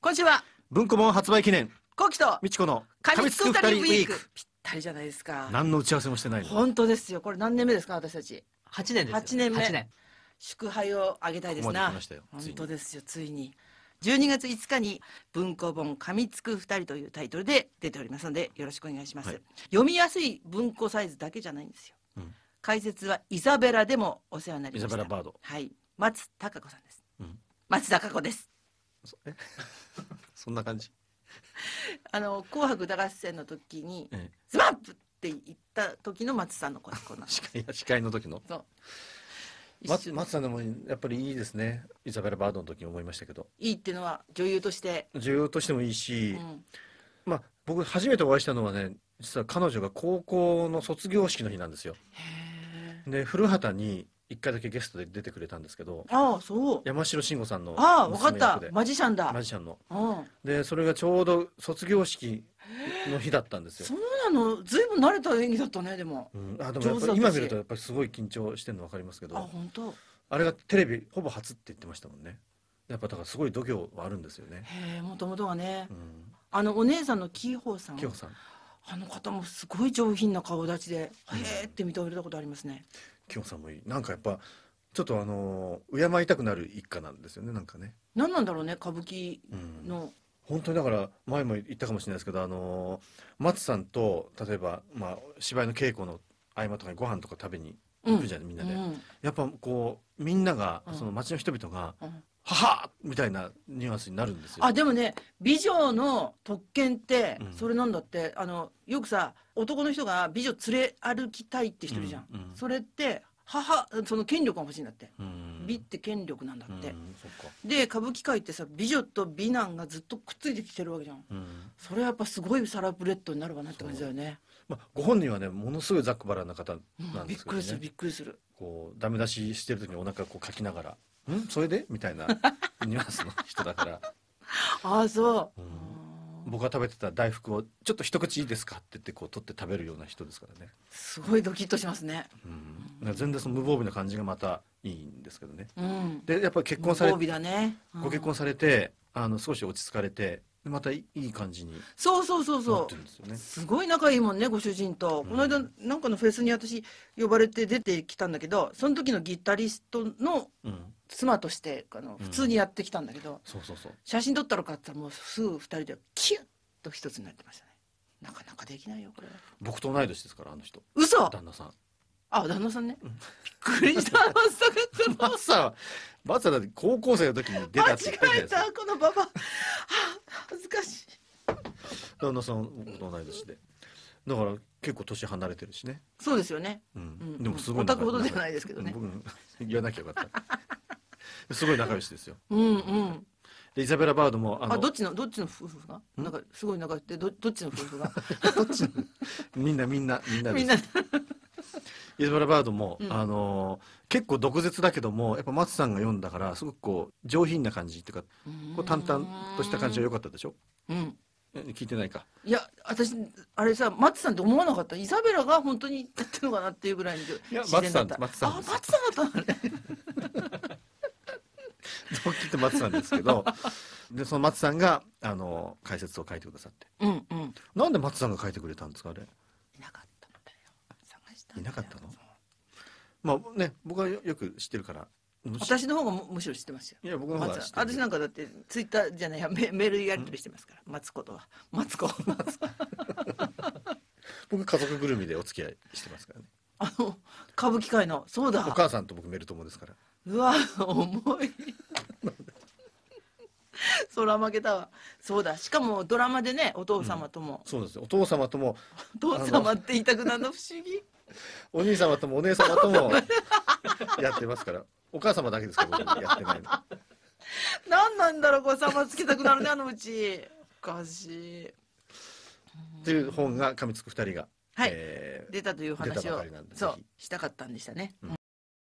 今週は文庫本発売記念コキとみちこの噛みつくた人ウィークぴったりじゃないですか何の打ち合わせもしてない本当ですよこれ何年目ですか私たち八年です8年目年祝杯をあげたいですな本当ですよついに12月5日に文庫本噛みつく2人というタイトルで出ておりますのでよろしくお願いします、はい、読みやすい文庫サイズだけじゃないんですよ、うん、解説はイザベラでもお世話になりましたイザベラバードはい松たか子さんです、うん、松たか子ですえ そんな感じあの「紅白歌合戦」の時にスマップ!」って言った時の松さんの声この 司会司会の時のそう松さんでもやっぱりいいですねイザベラ・バードの時に思いましたけどいいっていうのは女優として、女優としてもいいし、うん、まあ僕初めてお会いしたのはね実は彼女が高校の卒業式の日なんですよへえで古畑に一回だけゲストで出てくれたんですけどああそう山城慎吾さんのああ分かったマジシャンだマジシャンの、うん、でそれがちょうど卒業式の日だったんですよそうなのずいぶん慣れた演技だったねでも、うん、あでも今見るとやっぱりすごい緊張してるの分かりますけどあ本当あれがテレビほぼ初って言ってましたもんねやっぱだからすごい度胸はあるんですよねへえもともとはね、うん、あのお姉さんのキーホーさんキーホーさんあの方もすごい上品な顔立ちで、うん、へえって認められたことありますね。キヨンさんもいいなんかやっぱちょっとあの敬いたくなる一家なんですよねなんかね何なんだろうね歌舞伎の、うん本当にだから前も言ったかもしれないですけど、あのー、松さんと例えば、まあ、芝居の稽古の合間とかにご飯とか食べに行くじゃん、うん、みんなで、うん、やっぱこうみんなが、その街の人々が、うんははみたいなニュアンスになるんですよ。あでもね美女の特権ってそれなんだって、うん、あのよくさ男の人が美女連れ歩きたいって人いるじゃん、うんうん、それって母その権力が欲しいんだって、美って権力なんだって、で歌舞伎界ってさ美女と美男がずっとくっついてきてるわけじゃん、それはやっぱすごいサラブレッドになるわなって感じだよね。まあ、ご本人はねものすごいざっくばらな方なんですけど、ね、びっくりするびっくりするこうダメ出ししてる時にお腹こうかきながらんそれでみたいな ニュアンスの人だからああそう、うん、僕が食べてた大福をちょっと一口いいですかって言ってこう取って食べるような人ですからねすごいドキッとしますね、うん、全然その無防備な感じがまたいいんですけどね、うん、でやっぱり結婚されて、ね、ご結婚されてあの少し落ち着かれてまたいい感じに、そうそうそうそうすごい仲いいもんねご主人と、うん、この間なんかのフェスに私呼ばれて出てきたんだけどその時のギタリストの妻としてあの普通にやってきたんだけど、そそそううう写真撮ったのかってもうすぐ2人でキュッと一つになってましたねなかなかできないよこれ僕と同い年ですからあの人嘘旦那さんあ、旦那さんね。びっくりした。松坂君。松坂、松坂だって高校生の時に出た間違えた、このババ。は恥ずかしい。旦那さん、僕と同い年で。だから、結構年離れてるしね。そうですよね。うん。うん、でもすごい。全くほどじゃないですけどね。言わなきゃよかった。すごい仲良しですよ。うんうんイザベラ・バードもあのあどっちのどっちの夫婦がなんかすごい仲良くてどどっちの夫婦が どっちのみんなみんなみんなみんなイザベラ・バードも、うんあの結構毒舌だけどもやっぱ松さんが読んだからすごくこう上品な感じっていうかこう淡々とした感じは良かったでしょうん聞いてないかいや私あれさ松さんって思わなかったイザベラが本当にやってのかなっていうぐらいにいや松さん松さんあ松さんだったのねって松さんですけどでその松さんがあの解説を書いてくださって、うんうん、なんで松さんが書いてくれたんですかあれいなかったみたいよ探したいなかったのまあね僕はよく知ってるから私の方がむしろ知ってますよ。いや僕の方が私なんかだってツイッターじゃないやメメールやり取りしてますから。マツコとはマツコ。僕家族ぐるみでお付き合いしてますからね。あの歌舞伎界のそうだ。お母さんと僕メル友ですから。うわ重い。そら負けたわそうだしかもドラマでねお父様とも、そうですお父様ともお父様って言いたくなるの不思議お兄様ともお姉様とも やってますからお母様だけですけどやってないの何なんだろうこれ様つけたくなるねあのうちおかしいていう本が噛みつく2人が、はい、えー、出たという話をそうしたかったんでしたね、うん